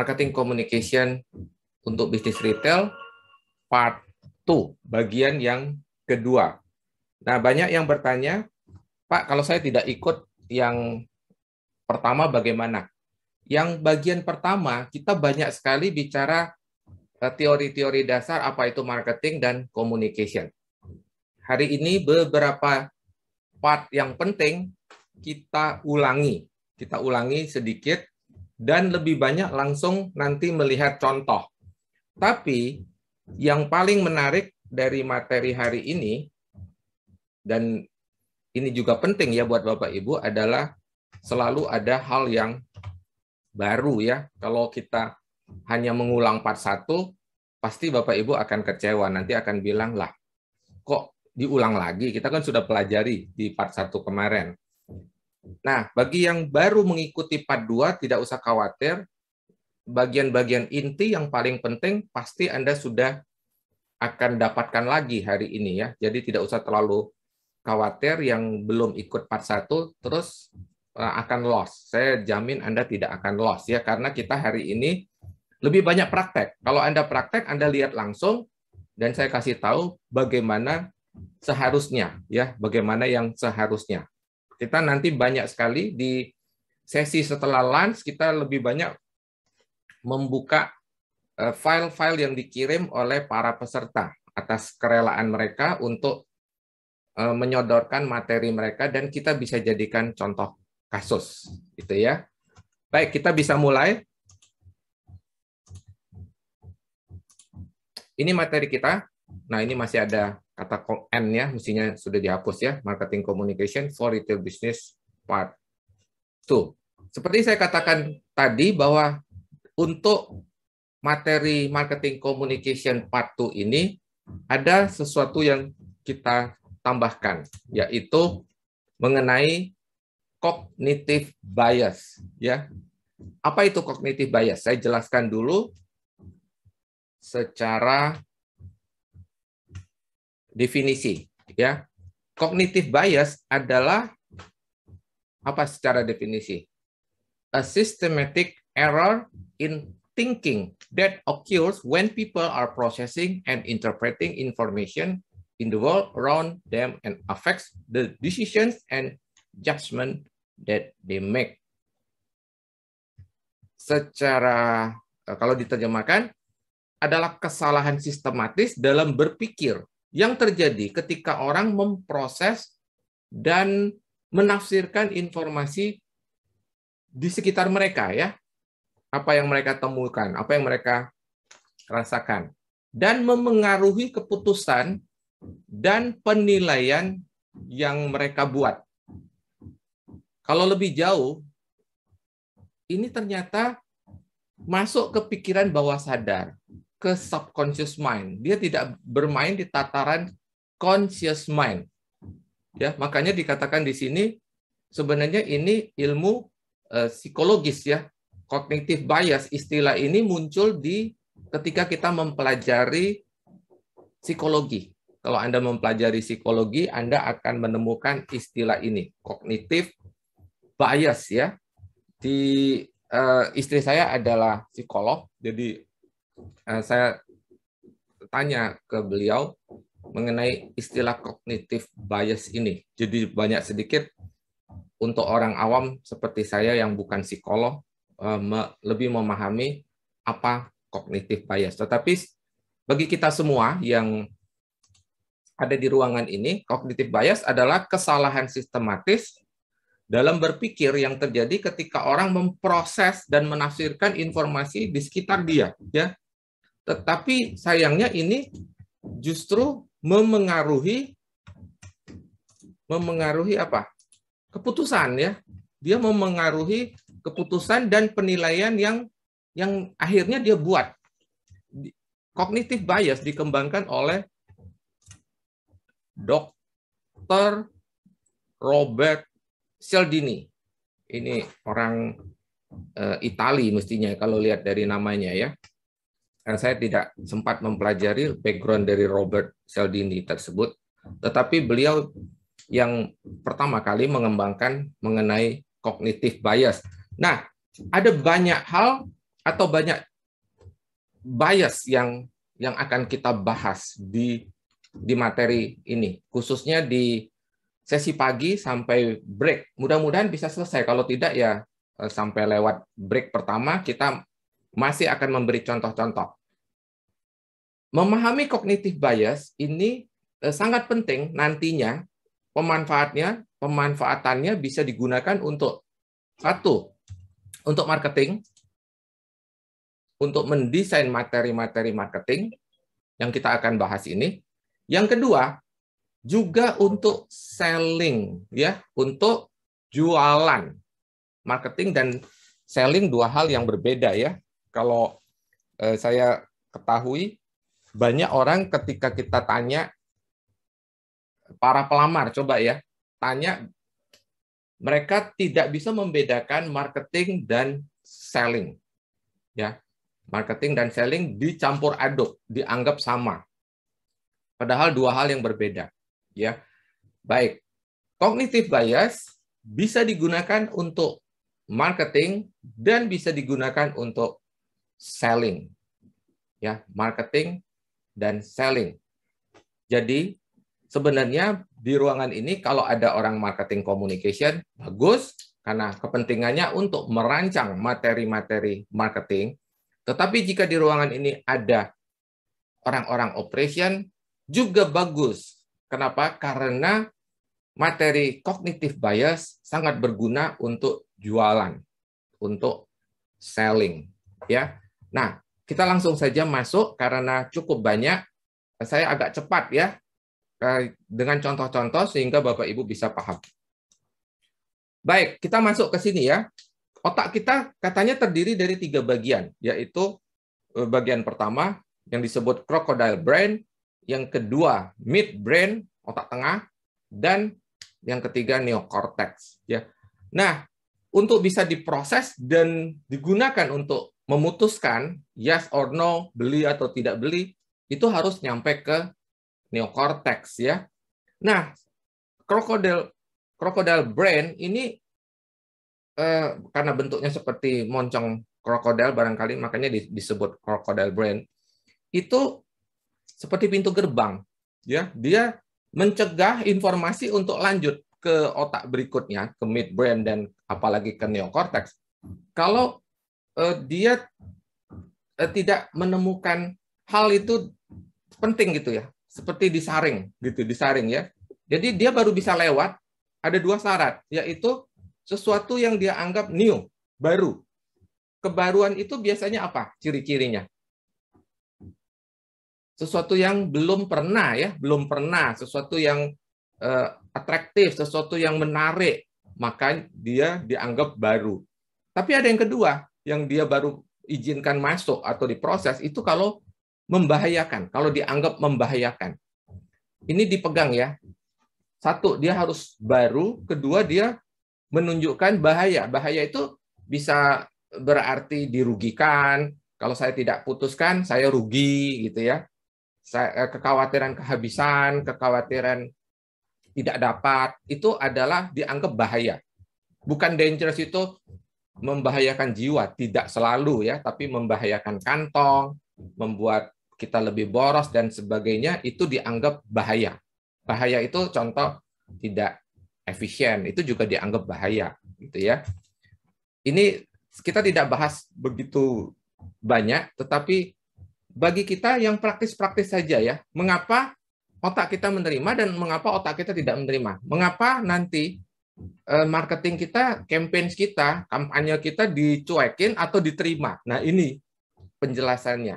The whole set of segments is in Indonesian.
Marketing Communication untuk bisnis retail part 2, bagian yang kedua. Nah, banyak yang bertanya, Pak, kalau saya tidak ikut yang pertama bagaimana? Yang bagian pertama kita banyak sekali bicara eh, teori-teori dasar apa itu marketing dan communication. Hari ini beberapa part yang penting kita ulangi, kita ulangi sedikit dan lebih banyak langsung nanti melihat contoh. Tapi yang paling menarik dari materi hari ini dan ini juga penting ya buat Bapak Ibu adalah selalu ada hal yang baru ya. Kalau kita hanya mengulang part 1, pasti Bapak Ibu akan kecewa. Nanti akan bilang, lah kok diulang lagi? Kita kan sudah pelajari di part 1 kemarin. Nah, bagi yang baru mengikuti part 2 tidak usah khawatir. Bagian-bagian inti yang paling penting pasti Anda sudah akan dapatkan lagi hari ini ya. Jadi tidak usah terlalu khawatir yang belum ikut part 1 terus eh, akan loss. Saya jamin Anda tidak akan loss ya karena kita hari ini lebih banyak praktek. Kalau Anda praktek, Anda lihat langsung dan saya kasih tahu bagaimana seharusnya ya, bagaimana yang seharusnya. Kita nanti banyak sekali di sesi setelah lunch kita lebih banyak membuka e, file-file yang dikirim oleh para peserta atas kerelaan mereka untuk e, menyodorkan materi mereka dan kita bisa jadikan contoh kasus gitu ya. Baik, kita bisa mulai. Ini materi kita. Nah, ini masih ada kata N ya mestinya sudah dihapus ya marketing communication for retail business part 2. Seperti saya katakan tadi bahwa untuk materi marketing communication part 2 ini ada sesuatu yang kita tambahkan yaitu mengenai cognitive bias ya. Apa itu cognitive bias? Saya jelaskan dulu secara definisi ya. kognitif bias adalah apa secara definisi? A systematic error in thinking that occurs when people are processing and interpreting information in the world around them and affects the decisions and judgment that they make. Secara kalau diterjemahkan adalah kesalahan sistematis dalam berpikir yang terjadi ketika orang memproses dan menafsirkan informasi di sekitar mereka ya. Apa yang mereka temukan, apa yang mereka rasakan dan memengaruhi keputusan dan penilaian yang mereka buat. Kalau lebih jauh, ini ternyata masuk ke pikiran bawah sadar ke subconscious mind. Dia tidak bermain di tataran conscious mind. Ya, makanya dikatakan di sini sebenarnya ini ilmu uh, psikologis ya. kognitif bias istilah ini muncul di ketika kita mempelajari psikologi. Kalau Anda mempelajari psikologi, Anda akan menemukan istilah ini, kognitif bias ya. Di uh, istri saya adalah psikolog, jadi Eh, saya tanya ke beliau mengenai istilah kognitif bias ini. Jadi banyak sedikit untuk orang awam seperti saya yang bukan psikolog eh, lebih memahami apa kognitif bias. Tetapi bagi kita semua yang ada di ruangan ini, kognitif bias adalah kesalahan sistematis dalam berpikir yang terjadi ketika orang memproses dan menafsirkan informasi di sekitar dia, ya. Tetapi sayangnya ini justru memengaruhi memengaruhi apa? Keputusan ya. Dia memengaruhi keputusan dan penilaian yang yang akhirnya dia buat. Kognitif bias dikembangkan oleh dokter Robert Cialdini. Ini orang uh, Itali mestinya kalau lihat dari namanya ya dan saya tidak sempat mempelajari background dari Robert Cialdini tersebut, tetapi beliau yang pertama kali mengembangkan mengenai kognitif bias. Nah, ada banyak hal atau banyak bias yang yang akan kita bahas di di materi ini, khususnya di sesi pagi sampai break. Mudah-mudahan bisa selesai. Kalau tidak ya eh, sampai lewat break pertama kita masih akan memberi contoh-contoh. Memahami kognitif bias ini eh, sangat penting nantinya pemanfaatnya, pemanfaatannya bisa digunakan untuk satu, untuk marketing, untuk mendesain materi-materi marketing yang kita akan bahas ini. Yang kedua, juga untuk selling ya, untuk jualan. Marketing dan selling dua hal yang berbeda ya. Kalau eh, saya ketahui banyak orang ketika kita tanya para pelamar, coba ya, tanya mereka tidak bisa membedakan marketing dan selling. Ya, marketing dan selling dicampur aduk, dianggap sama. Padahal dua hal yang berbeda. Ya, baik. kognitif bias bisa digunakan untuk marketing dan bisa digunakan untuk selling. Ya, marketing dan selling. Jadi sebenarnya di ruangan ini kalau ada orang marketing communication bagus karena kepentingannya untuk merancang materi-materi marketing. Tetapi jika di ruangan ini ada orang-orang operation juga bagus. Kenapa? Karena materi kognitif bias sangat berguna untuk jualan, untuk selling, ya. Nah, kita langsung saja masuk karena cukup banyak. Saya agak cepat ya eh, dengan contoh-contoh sehingga Bapak Ibu bisa paham. Baik, kita masuk ke sini ya. Otak kita katanya terdiri dari tiga bagian, yaitu eh, bagian pertama yang disebut crocodile brain, yang kedua mid brain, otak tengah, dan yang ketiga neocortex. Ya. Nah, untuk bisa diproses dan digunakan untuk memutuskan yes or no, beli atau tidak beli, itu harus nyampe ke neokortex ya. Nah, krokodil krokodil brain ini eh, karena bentuknya seperti moncong krokodil barangkali makanya disebut krokodil brain. Itu seperti pintu gerbang ya. Dia mencegah informasi untuk lanjut ke otak berikutnya, ke midbrain dan apalagi ke neokortex. Kalau Eh, dia eh, tidak menemukan hal itu penting gitu ya seperti disaring gitu disaring ya jadi dia baru bisa lewat ada dua syarat yaitu sesuatu yang dia anggap new baru kebaruan itu biasanya apa ciri-cirinya sesuatu yang belum pernah ya belum pernah sesuatu yang uh, atraktif sesuatu yang menarik maka dia dianggap baru tapi ada yang kedua yang dia baru izinkan masuk atau diproses itu kalau membahayakan, kalau dianggap membahayakan. Ini dipegang ya. Satu, dia harus baru. Kedua, dia menunjukkan bahaya. Bahaya itu bisa berarti dirugikan. Kalau saya tidak putuskan, saya rugi gitu ya. Saya, eh, kekhawatiran kehabisan, kekhawatiran tidak dapat, itu adalah dianggap bahaya. Bukan dangerous itu membahayakan jiwa tidak selalu ya, tapi membahayakan kantong, membuat kita lebih boros dan sebagainya itu dianggap bahaya. Bahaya itu contoh tidak efisien, itu juga dianggap bahaya gitu ya. Ini kita tidak bahas begitu banyak, tetapi bagi kita yang praktis-praktis saja ya, mengapa otak kita menerima dan mengapa otak kita tidak menerima? Mengapa nanti Eh, marketing kita, campaign kita, kampanye kita dicuekin atau diterima. Nah, ini penjelasannya.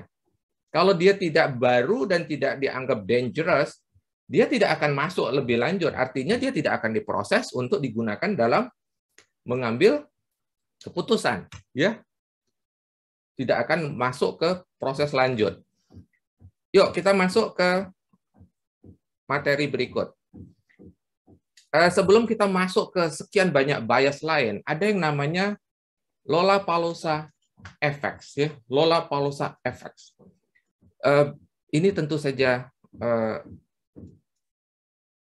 Kalau dia tidak baru dan tidak dianggap dangerous, dia tidak akan masuk lebih lanjut. Artinya dia tidak akan diproses untuk digunakan dalam mengambil keputusan, ya. Tidak akan masuk ke proses lanjut. Yuk, kita masuk ke materi berikut. Eh, sebelum kita masuk ke sekian banyak bias lain, ada yang namanya Lola Palosa effects ya, Lola Palosa effects. Uh, ini tentu saja uh,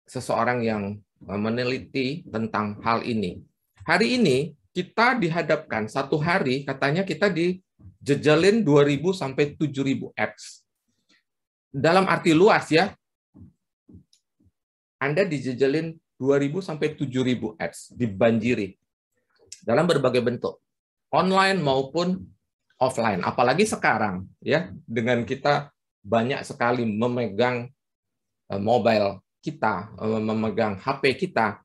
seseorang yang meneliti tentang hal ini. Hari ini kita dihadapkan satu hari katanya kita dijejelin 2000 sampai 7000 X, Dalam arti luas ya, anda dijejelin 2.000 sampai 7.000 ads dibanjiri dalam berbagai bentuk, online maupun offline. Apalagi sekarang ya dengan kita banyak sekali memegang eh, mobile kita, eh, memegang HP kita.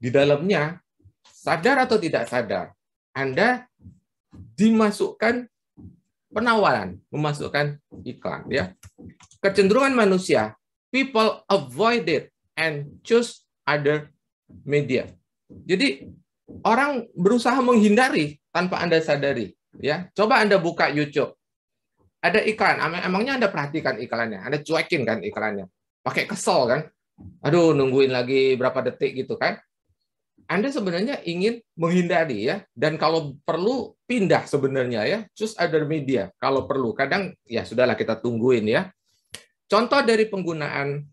Di dalamnya sadar atau tidak sadar, Anda dimasukkan penawaran, memasukkan iklan ya. Kecenderungan manusia, people avoid it and choose other media. Jadi orang berusaha menghindari tanpa Anda sadari, ya. Coba Anda buka YouTube. Ada iklan, emangnya Anda perhatikan iklannya? Anda cuekin kan iklannya? Pakai kesel kan? Aduh, nungguin lagi berapa detik gitu kan? Anda sebenarnya ingin menghindari ya dan kalau perlu pindah sebenarnya ya, choose other media kalau perlu. Kadang ya sudahlah kita tungguin ya. Contoh dari penggunaan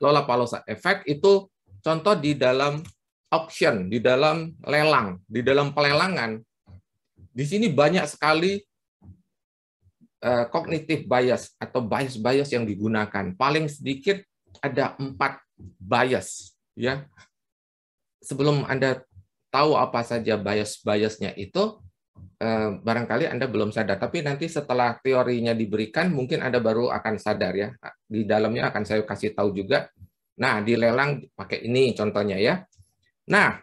Lola Palosa effect itu Contoh di dalam auction, di dalam lelang, di dalam pelelangan, di sini banyak sekali eh, kognitif bias atau bias-bias yang digunakan. Paling sedikit ada empat bias. ya. Sebelum Anda tahu apa saja bias-biasnya itu, eh, barangkali Anda belum sadar. Tapi nanti setelah teorinya diberikan, mungkin Anda baru akan sadar ya. Di dalamnya akan saya kasih tahu juga Nah, dilelang pakai ini contohnya ya. Nah,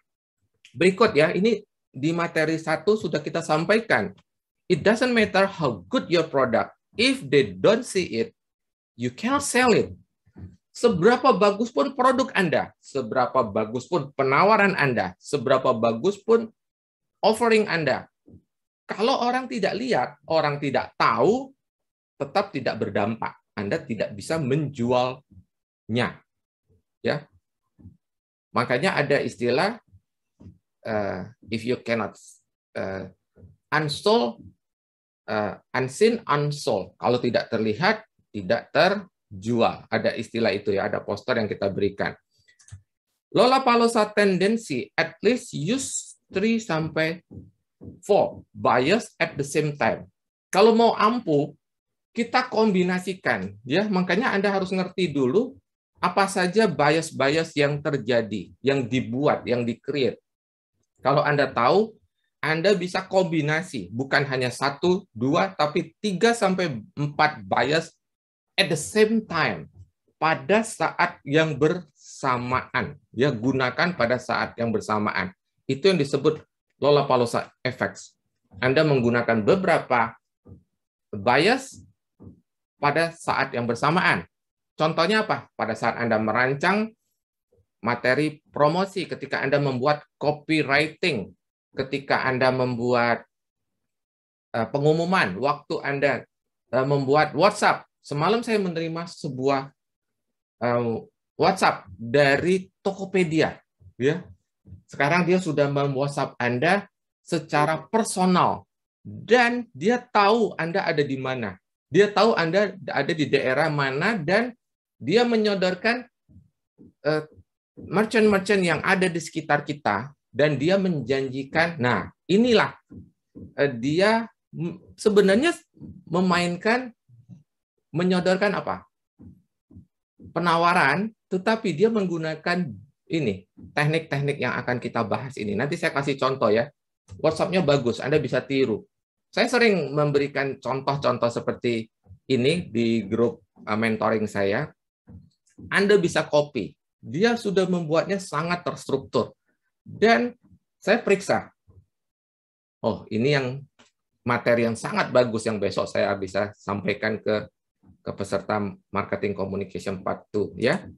berikut ya, ini di materi satu sudah kita sampaikan. It doesn't matter how good your product, if they don't see it, you cannot sell it. Seberapa bagus pun produk Anda, seberapa bagus pun penawaran Anda, seberapa bagus pun offering Anda. Kalau orang tidak lihat, orang tidak tahu, tetap tidak berdampak. Anda tidak bisa menjualnya ya makanya ada istilah uh, if you cannot uh, eh, unsold uh, eh, unseen unsold kalau tidak terlihat tidak terjual ada istilah itu ya ada poster yang kita berikan Lola Palosa tendensi at least use 3 sampai 4 bias at the same time. Kalau mau ampuh, kita kombinasikan ya. Makanya Anda harus ngerti dulu apa saja bias-bias yang terjadi, yang dibuat, yang di-create. Kalau Anda tahu, Anda bisa kombinasi, bukan hanya satu, dua, tapi tiga sampai empat bias at the same time pada saat yang bersamaan. Ya, gunakan pada saat yang bersamaan. Itu yang disebut Lola Palosa effects. Anda menggunakan beberapa bias pada saat yang bersamaan Contohnya apa? Pada saat Anda merancang materi promosi, ketika Anda membuat copywriting, ketika Anda membuat eh, pengumuman, waktu Anda eh, membuat WhatsApp. Semalam saya menerima sebuah eh, WhatsApp dari Tokopedia, ya. Sekarang dia sudah WhatsApp Anda secara personal dan dia tahu Anda ada di mana. Dia tahu Anda ada di daerah mana dan dia menyodorkan eh, merchant-merchant yang ada di sekitar kita dan dia menjanjikan. Nah, inilah eh, dia sebenarnya memainkan menyodorkan apa? penawaran, tetapi dia menggunakan ini teknik-teknik yang akan kita bahas ini. Nanti saya kasih contoh ya. WhatsAppnya bagus, Anda bisa tiru. Saya sering memberikan contoh-contoh seperti ini di grup eh, mentoring saya. Anda bisa copy. Dia sudah membuatnya sangat terstruktur. Dan saya periksa. Oh, ini yang materi yang sangat bagus yang besok saya bisa sampaikan ke ke peserta marketing communication part 2 ya.